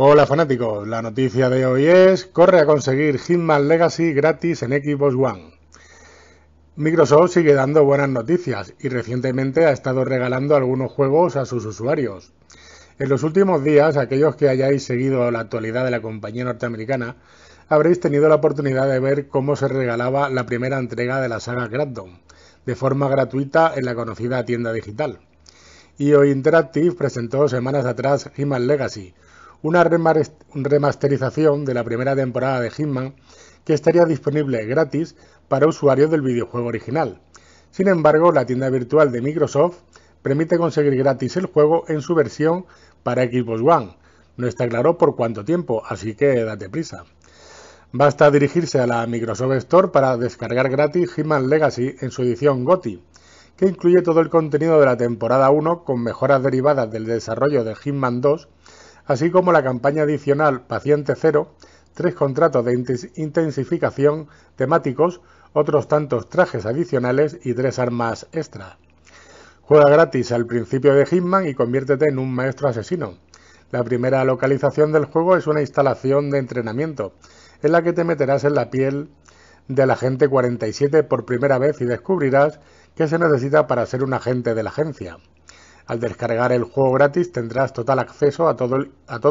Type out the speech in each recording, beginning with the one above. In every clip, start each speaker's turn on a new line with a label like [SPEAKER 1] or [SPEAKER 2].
[SPEAKER 1] Hola fanáticos, la noticia de hoy es, corre a conseguir Hitman Legacy gratis en Xbox One. Microsoft sigue dando buenas noticias y recientemente ha estado regalando algunos juegos a sus usuarios. En los últimos días, aquellos que hayáis seguido la actualidad de la compañía norteamericana, habréis tenido la oportunidad de ver cómo se regalaba la primera entrega de la saga Crackdown, de forma gratuita en la conocida tienda digital. Y e hoy Interactive presentó semanas atrás Hitman Legacy, una remasterización de la primera temporada de Hitman que estaría disponible gratis para usuarios del videojuego original. Sin embargo, la tienda virtual de Microsoft permite conseguir gratis el juego en su versión para Xbox One. No está claro por cuánto tiempo, así que date prisa. Basta dirigirse a la Microsoft Store para descargar gratis Hitman Legacy en su edición GOTI, que incluye todo el contenido de la temporada 1 con mejoras derivadas del desarrollo de Hitman 2 así como la campaña adicional Paciente Cero, tres contratos de intensificación temáticos, otros tantos trajes adicionales y tres armas extra. Juega gratis al principio de Hitman y conviértete en un maestro asesino. La primera localización del juego es una instalación de entrenamiento, en la que te meterás en la piel del agente 47 por primera vez y descubrirás qué se necesita para ser un agente de la agencia. Al descargar el juego gratis tendrás total acceso a todo,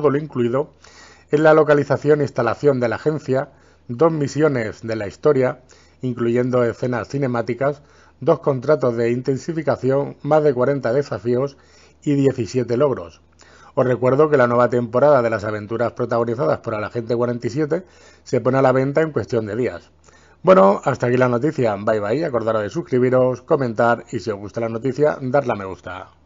[SPEAKER 1] lo incluido en la localización e instalación de la agencia, dos misiones de la historia, incluyendo escenas cinemáticas, dos contratos de intensificación, más de 40 desafíos y 17 logros. Os recuerdo que la nueva temporada de las aventuras protagonizadas por la gente 47 se pone a la venta en cuestión de días. Bueno, hasta aquí la noticia. Bye bye. Acordaros de suscribiros, comentar y si os gusta la noticia, darle a me gusta.